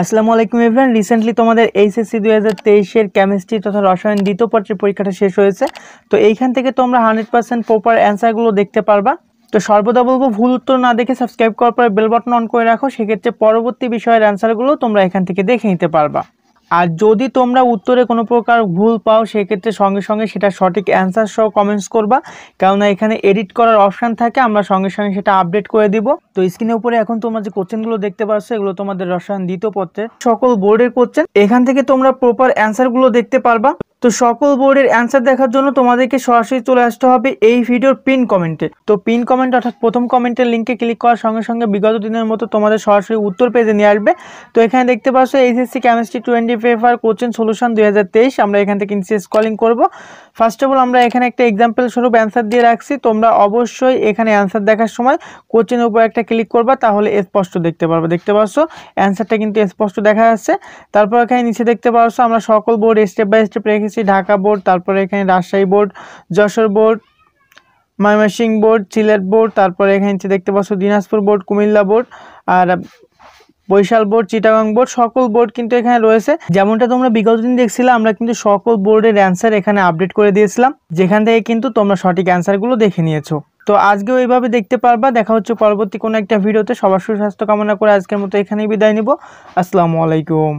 আসসালামু আলাইকুম everyone recently তোমাদের এইচএসসি দুই হাজার তেইশের কেমিস্ট্রি তথা রসায়ন দ্বিতীয় পর্যায়ের পরীক্ষাটা শেষ হয়েছে তো এইখান থেকে তোমরা হান্ড্রেড পার্সেন্ট প্রপার অ্যান্সারগুলো দেখতে পারবা তো সর্বদা বলবো ভুল উত্তর না দেখে সাবস্ক্রাইব করার পরে বেল বটন অন করে রাখো সেক্ষেত্রে পরবর্তী বিষয়ের অ্যান্সারগুলো তোমরা এখান থেকে দেখে নিতে পারবা আর যদি তোমরা উত্তরে কোনো প্রকার ভুল পাও সেক্ষেত্রে সঙ্গে সঙ্গে সেটা সঠিক অ্যান্সার সহ কমেন্টস করবা কেননা এখানে এডিট করার অপশান থাকে আমরা সঙ্গে সঙ্গে সেটা আপডেট করে দিব তো স্ক্রিনের উপরে এখন তোমরা যে কোশ্চেনগুলো দেখতে পাচ্ছ এগুলো তোমাদের রসায়ন দ্বিতীয় পত্রে সকল বোর্ডের কোশ্চেন এখান থেকে তোমরা প্রপার অ্যান্সারগুলো দেখতে পারবা তো সকল বোর্ডের অ্যান্সার দেখার জন্য তোমাদেরকে সরাসরি চলে আসতে হবে এই ভিডিওর পিন কমেন্টে তো পিন কমেন্ট অর্থাৎ প্রথম কমেন্টের লিঙ্কে ক্লিক করার সঙ্গে সঙ্গে বিগত দিনের মতো তোমাদের সরাসরি উত্তর পেজে নিয়ে আসবে তো এখানে দেখতে পাচ্ছ HSC chemistry twenty paper coaching solution দুই আমরা এখান থেকে নিচে স্কলিং করবো ফার্স্ট অফ অল আমরা এখানে একটা এক্সাম্পল স্বরূপ অ্যান্সার দিয়ে রাখছি তোমরা অবশ্যই এখানে অ্যান্সার দেখার সময় কোচিংয়ের উপর একটা ক্লিক করবা তাহলে স্পষ্ট দেখতে পারবে দেখতে পাচ্ছ অ্যান্সারটা কিন্তু স্পষ্ট দেখা যাচ্ছে তারপর এখানে নিচে দেখতে পাচ্ছ আমরা সকল বোর্ড স্টেপ বাই স্টেপ রেখে দেখেছি ঢাকা বোর্ড তারপরে এখানে Rajshahi board Jessore board Mymensingh board Sylhet board তারপরে এখানে দেখতে পাচ্ছ দিনাজপুর বোর্ড কুমিল্লা বোর্ড আর বৈশাল বোর্ড চিটাগাং বোর্ড সকল বোর্ড কিন্তু এখানে রয়েছে যেমনটা তোমরা বিগত দিন দেখছিলে আমরা কিন্তু সকল বোর্ডের অ্যান্সার এখানে আপডেট করে দিয়েছিলাম যেখান থেকে কিন্তু তোমরা সঠিক অ্যান্সারগুলো দেখে নিয়েছো তো আজকে ওইভাবে দেখতে পারবা দেখা হচ্ছে পরবর্তী কোনো একটা ভিডিওতে সবার সুস্বাস্থ্য কামনা করে আজকের মতো এখানেই বিদায় নিব আসসালামু আলাইকুম